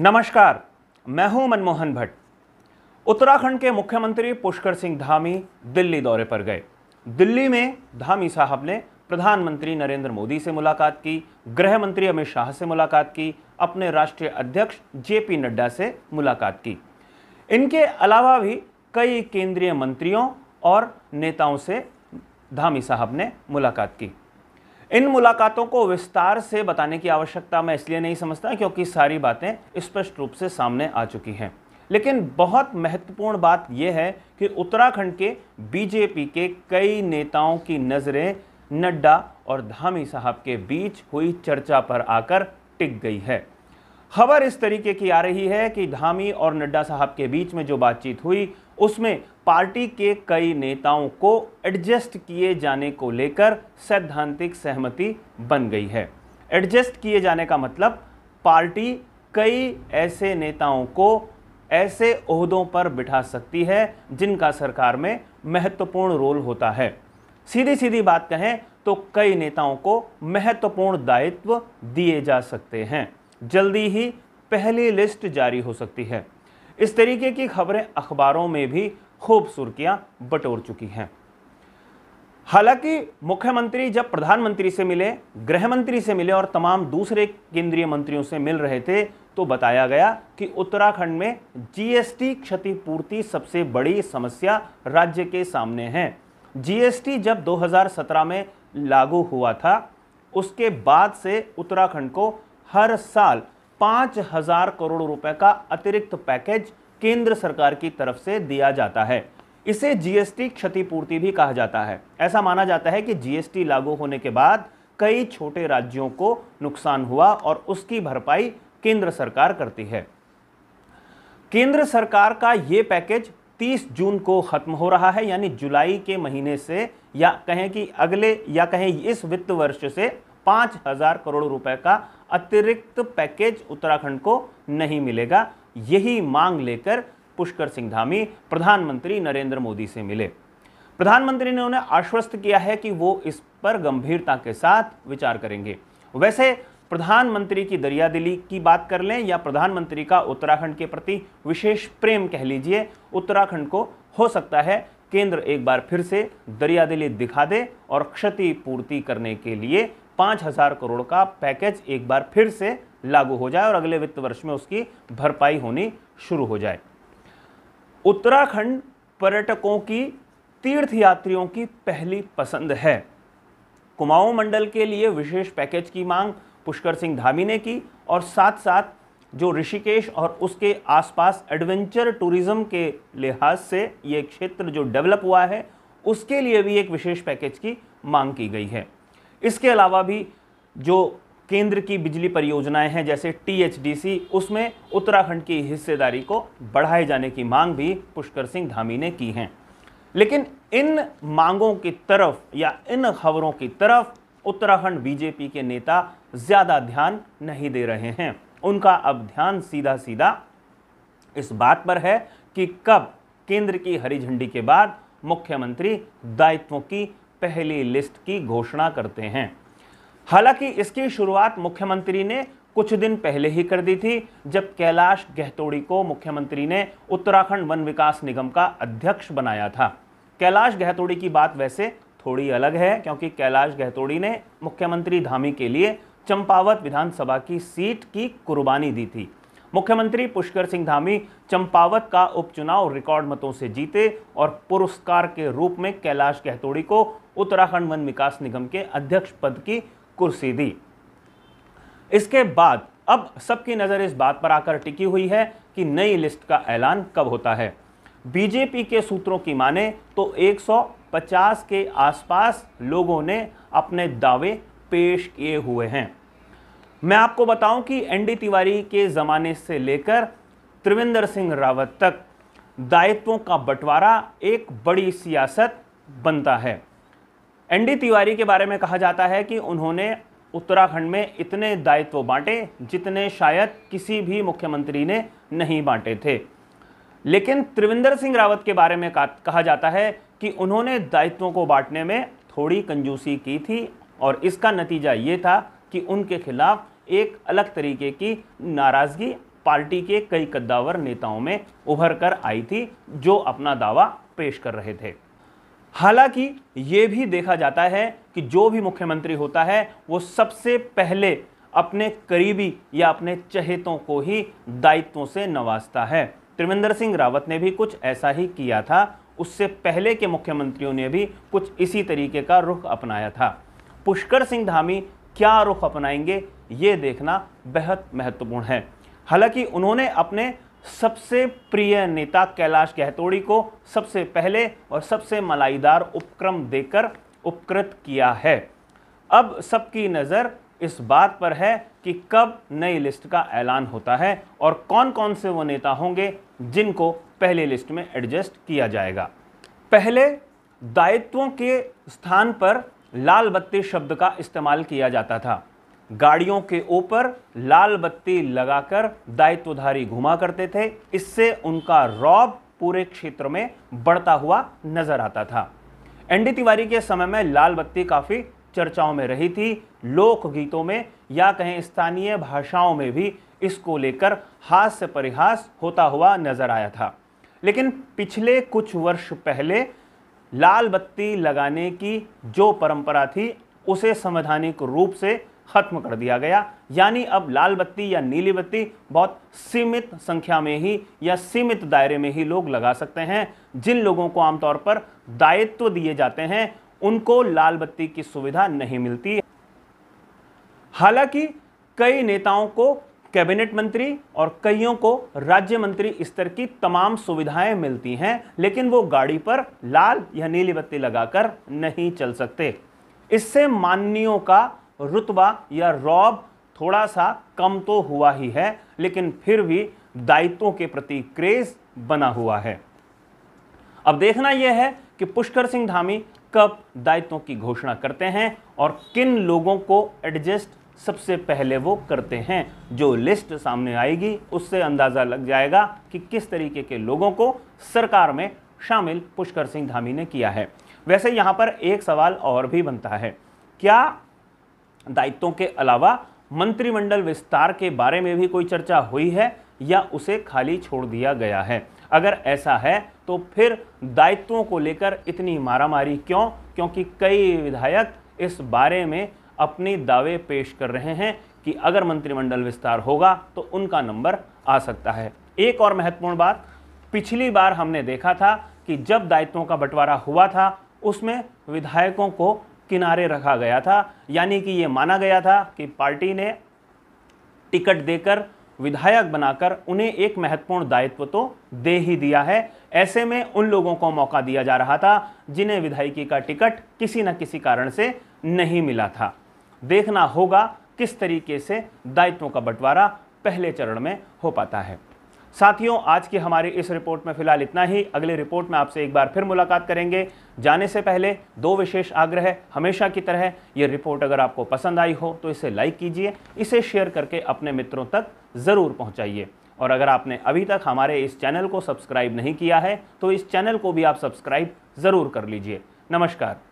नमस्कार मैं हूं मनमोहन भट्ट उत्तराखंड के मुख्यमंत्री पुष्कर सिंह धामी दिल्ली दौरे पर गए दिल्ली में धामी साहब ने प्रधानमंत्री नरेंद्र मोदी से मुलाकात की गृह मंत्री अमित शाह से मुलाकात की अपने राष्ट्रीय अध्यक्ष जेपी नड्डा से मुलाकात की इनके अलावा भी कई केंद्रीय मंत्रियों और नेताओं से धामी साहब ने मुलाकात की इन मुलाकातों को विस्तार से बताने की आवश्यकता मैं इसलिए नहीं समझता क्योंकि सारी बातें स्पष्ट रूप से सामने आ चुकी हैं लेकिन बहुत महत्वपूर्ण बात यह है कि उत्तराखंड के बीजेपी के कई नेताओं की नज़रें नड्डा और धामी साहब के बीच हुई चर्चा पर आकर टिक गई है खबर इस तरीके की आ रही है कि धामी और नड्डा साहब के बीच में जो बातचीत हुई उसमें पार्टी के कई नेताओं को एडजस्ट किए जाने को लेकर सैद्धांतिक सहमति बन गई है एडजस्ट किए जाने का मतलब पार्टी कई ऐसे नेताओं को ऐसे ओहदों पर बिठा सकती है जिनका सरकार में महत्वपूर्ण रोल होता है सीधी सीधी बात कहें तो कई नेताओं को महत्वपूर्ण दायित्व दिए जा सकते हैं जल्दी ही पहली लिस्ट जारी हो सकती है इस तरीके की खबरें अखबारों में भी खूब सुर्खियां बटोर चुकी हैं हालांकि मुख्यमंत्री जब प्रधानमंत्री से मिले गृह मंत्री से मिले और तमाम दूसरे केंद्रीय मंत्रियों से मिल रहे थे तो बताया गया कि उत्तराखंड में जीएसटी क्षतिपूर्ति सबसे बड़ी समस्या राज्य के सामने है जीएसटी जब 2017 में लागू हुआ था उसके बाद से उत्तराखंड को हर साल पाँच हजार करोड़ रुपए का अतिरिक्त पैकेज केंद्र सरकार की तरफ से दिया जाता है इसे जीएसटी क्षतिपूर्ति भी कहा जाता है ऐसा माना जाता है कि जीएसटी लागू होने के बाद कई छोटे राज्यों को नुकसान हुआ और उसकी भरपाई केंद्र सरकार करती है केंद्र सरकार का ये पैकेज 30 जून को खत्म हो रहा है यानी जुलाई के महीने से या कहें कि अगले या कहें इस वित्त वर्ष से पाँच हजार करोड़ रुपए का अतिरिक्त पैकेज उत्तराखंड को नहीं मिलेगा यही मांग लेकर पुष्कर सिंह धामी प्रधानमंत्री नरेंद्र मोदी से मिले प्रधानमंत्री ने उन्हें आश्वस्त किया है कि वो इस पर गंभीरता के साथ विचार करेंगे वैसे प्रधानमंत्री की दिली की बात कर लें या प्रधानमंत्री का उत्तराखंड के प्रति विशेष प्रेम कह लीजिए उत्तराखंड को हो सकता है केंद्र एक बार फिर से दिली दिखा दे और क्षतिपूर्ति करने के लिए पाँच हज़ार करोड़ का पैकेज एक बार फिर से लागू हो जाए और अगले वित्त वर्ष में उसकी भरपाई होनी शुरू हो जाए उत्तराखंड पर्यटकों की तीर्थ यात्रियों की पहली पसंद है कुमाऊं मंडल के लिए विशेष पैकेज की मांग पुष्कर सिंह धामी ने की और साथ साथ जो ऋषिकेश और उसके आसपास एडवेंचर टूरिज्म के लिहाज से ये क्षेत्र जो डेवलप हुआ है उसके लिए भी एक विशेष पैकेज की मांग की गई है इसके अलावा भी जो केंद्र की बिजली परियोजनाएं हैं जैसे टीएचडीसी उसमें उत्तराखंड की हिस्सेदारी को बढ़ाए जाने की मांग भी पुष्कर सिंह धामी ने की है लेकिन इन मांगों की तरफ या इन खबरों की तरफ उत्तराखंड बीजेपी के नेता ज़्यादा ध्यान नहीं दे रहे हैं उनका अब ध्यान सीधा सीधा इस बात पर है कि कब केंद्र की हरी झंडी के बाद मुख्यमंत्री दायित्वों की पहली लिस्ट की घोषणा करते हैं हालांकि इसकी शुरुआत मुख्यमंत्री ने कुछ दिन पहले ही कर दी थी जब कैलाश गहतोड़ी को मुख्यमंत्री ने उत्तराखंड वन विकास निगम का अध्यक्ष बनाया था कैलाश गहतोड़ी की बात वैसे थोड़ी अलग है क्योंकि कैलाश गहतोड़ी ने मुख्यमंत्री धामी के लिए चंपावत विधानसभा की सीट की कुर्बानी दी थी मुख्यमंत्री पुष्कर सिंह धामी चंपावत का उपचुनाव रिकॉर्ड मतों से जीते और पुरस्कार के रूप में कैलाश गहतोड़ी को उत्तराखंड वन विकास निगम के अध्यक्ष पद की कुर्सी दी इसके बाद अब सबकी नज़र इस बात पर आकर टिकी हुई है कि नई लिस्ट का ऐलान कब होता है बीजेपी के सूत्रों की माने तो 150 के आसपास लोगों ने अपने दावे पेश किए हुए हैं मैं आपको बताऊं कि एनडी तिवारी के ज़माने से लेकर त्रिवेंद्र सिंह रावत तक दायित्वों का बंटवारा एक बड़ी सियासत बनता है एन डी तिवारी के बारे में कहा जाता है कि उन्होंने उत्तराखंड में इतने दायित्व बांटे जितने शायद किसी भी मुख्यमंत्री ने नहीं बांटे थे लेकिन त्रिवेंद्र सिंह रावत के बारे में कहा जाता है कि उन्होंने दायित्वों को बांटने में थोड़ी कंजूसी की थी और इसका नतीजा ये था कि उनके खिलाफ एक अलग तरीके की नाराज़गी पार्टी के कई कद्दावर नेताओं में उभर कर आई थी जो अपना दावा पेश कर रहे थे हालांकि ये भी देखा जाता है कि जो भी मुख्यमंत्री होता है वो सबसे पहले अपने करीबी या अपने चहेतों को ही दायित्वों से नवाजता है त्रिवेंद्र सिंह रावत ने भी कुछ ऐसा ही किया था उससे पहले के मुख्यमंत्रियों ने भी कुछ इसी तरीके का रुख अपनाया था पुष्कर सिंह धामी क्या रुख अपनाएंगे ये देखना बेहद महत्वपूर्ण है हालांकि उन्होंने अपने सबसे प्रिय नेता कैलाश गहतोड़ी को सबसे पहले और सबसे मलाईदार उपक्रम देकर उपकृत किया है अब सबकी नज़र इस बात पर है कि कब नई लिस्ट का ऐलान होता है और कौन कौन से वो नेता होंगे जिनको पहले लिस्ट में एडजस्ट किया जाएगा पहले दायित्वों के स्थान पर लाल बत्ती शब्द का इस्तेमाल किया जाता था गाड़ियों के ऊपर लाल बत्ती लगाकर दायित्वधारी घुमा करते थे इससे उनका रौब पूरे क्षेत्र में बढ़ता हुआ नजर आता था एनडी तिवारी के समय में लाल बत्ती काफ़ी चर्चाओं में रही थी लोकगीतों में या कहें स्थानीय भाषाओं में भी इसको लेकर हास्य परिहास होता हुआ नजर आया था लेकिन पिछले कुछ वर्ष पहले लाल बत्ती लगाने की जो परंपरा थी उसे संवैधानिक रूप से खत्म कर दिया गया यानी अब लाल बत्ती या नीली बत्ती बहुत सीमित संख्या में ही या सीमित दायरे में ही लोग लगा सकते हैं जिन लोगों को आमतौर पर दायित्व दिए जाते हैं उनको लाल बत्ती की सुविधा नहीं मिलती हालांकि कई नेताओं को कैबिनेट मंत्री और कईयों को राज्य मंत्री स्तर की तमाम सुविधाएं मिलती हैं लेकिन वो गाड़ी पर लाल या नीली बत्ती लगाकर नहीं चल सकते इससे माननीयों का रुतबा या रौब थोड़ा सा कम तो हुआ ही है लेकिन फिर भी दायित्वों के प्रति क्रेज बना हुआ है अब देखना यह है कि पुष्कर सिंह धामी कब दायित्वों की घोषणा करते हैं और किन लोगों को एडजस्ट सबसे पहले वो करते हैं जो लिस्ट सामने आएगी उससे अंदाज़ा लग जाएगा कि किस तरीके के लोगों को सरकार में शामिल पुष्कर सिंह धामी ने किया है वैसे यहां पर एक सवाल और भी बनता है क्या दायित्वों के अलावा मंत्रिमंडल विस्तार के बारे में भी कोई चर्चा हुई है या उसे खाली छोड़ दिया गया है अगर ऐसा है तो फिर दायित्वों को लेकर इतनी मारामारी क्यों क्योंकि कई विधायक इस बारे में अपने दावे पेश कर रहे हैं कि अगर मंत्रिमंडल विस्तार होगा तो उनका नंबर आ सकता है एक और महत्वपूर्ण बात पिछली बार हमने देखा था कि जब दायित्वों का बंटवारा हुआ था उसमें विधायकों को किनारे रखा गया था यानी कि ये माना गया था कि पार्टी ने टिकट देकर विधायक बनाकर उन्हें एक महत्वपूर्ण दायित्व तो दे ही दिया है ऐसे में उन लोगों को मौका दिया जा रहा था जिन्हें विधायकी का टिकट किसी न किसी कारण से नहीं मिला था देखना होगा किस तरीके से दायित्वों का बंटवारा पहले चरण में हो पाता है साथियों आज की हमारी इस रिपोर्ट में फिलहाल इतना ही अगली रिपोर्ट में आपसे एक बार फिर मुलाकात करेंगे जाने से पहले दो विशेष आग्रह हमेशा की तरह ये रिपोर्ट अगर आपको पसंद आई हो तो इसे लाइक कीजिए इसे शेयर करके अपने मित्रों तक ज़रूर पहुँचाइए और अगर आपने अभी तक हमारे इस चैनल को सब्सक्राइब नहीं किया है तो इस चैनल को भी आप सब्सक्राइब ज़रूर कर लीजिए नमस्कार